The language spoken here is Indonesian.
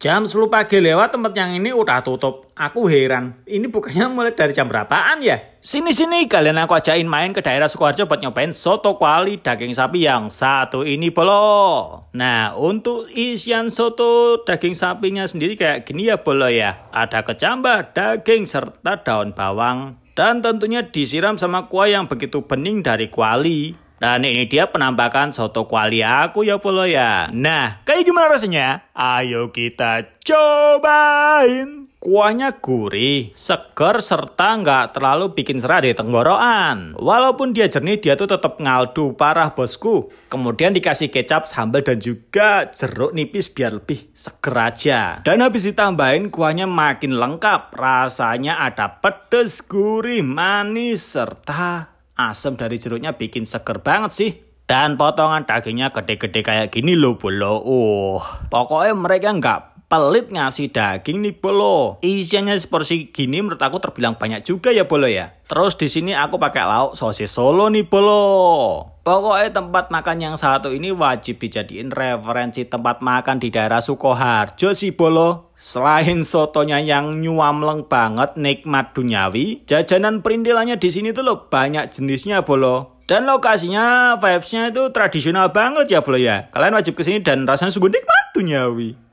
Jam 10 pagi lewat tempat yang ini udah tutup. Aku heran, ini bukannya mulai dari jam berapaan ya? Sini-sini kalian aku ajain main ke daerah Sukoharjo buat nyobain soto kuali daging sapi yang satu ini bolo. Nah, untuk isian soto daging sapinya sendiri kayak gini ya bolo ya. Ada kecambah, daging, serta daun bawang. Dan tentunya disiram sama kuah yang begitu bening dari kuali. Dan ini dia penampakan soto kuali aku ya Polo ya. Nah, kayak gimana rasanya? Ayo kita cobain. Kuahnya gurih, seger, serta nggak terlalu bikin serah di tenggorokan. Walaupun dia jernih, dia tuh tetap ngaldu parah bosku. Kemudian dikasih kecap, sambal, dan juga jeruk nipis biar lebih seger aja. Dan habis ditambahin kuahnya makin lengkap. Rasanya ada pedes, gurih, manis, serta Asam dari jeruknya bikin seger banget sih. Dan potongan dagingnya gede-gede kayak gini loh bolo. Uh, pokoknya mereka nggak pelit ngasih daging nih Bolo. Isiannya seporsi gini menurut aku terbilang banyak juga ya Bolo ya. Terus di sini aku pakai lauk sosis solo nih Bolo. Pokoknya tempat makan yang satu ini wajib dijadiin referensi tempat makan di daerah Sukoharjo sih Bolo. Selain sotonya yang nyuamleng banget nikmat duniawi, jajanan perintilannya di sini tuh loh banyak jenisnya Bolo. Dan lokasinya, vibesnya nya itu tradisional banget ya Bolo ya. Kalian wajib kesini dan rasanya sungguh nikmat duniawi.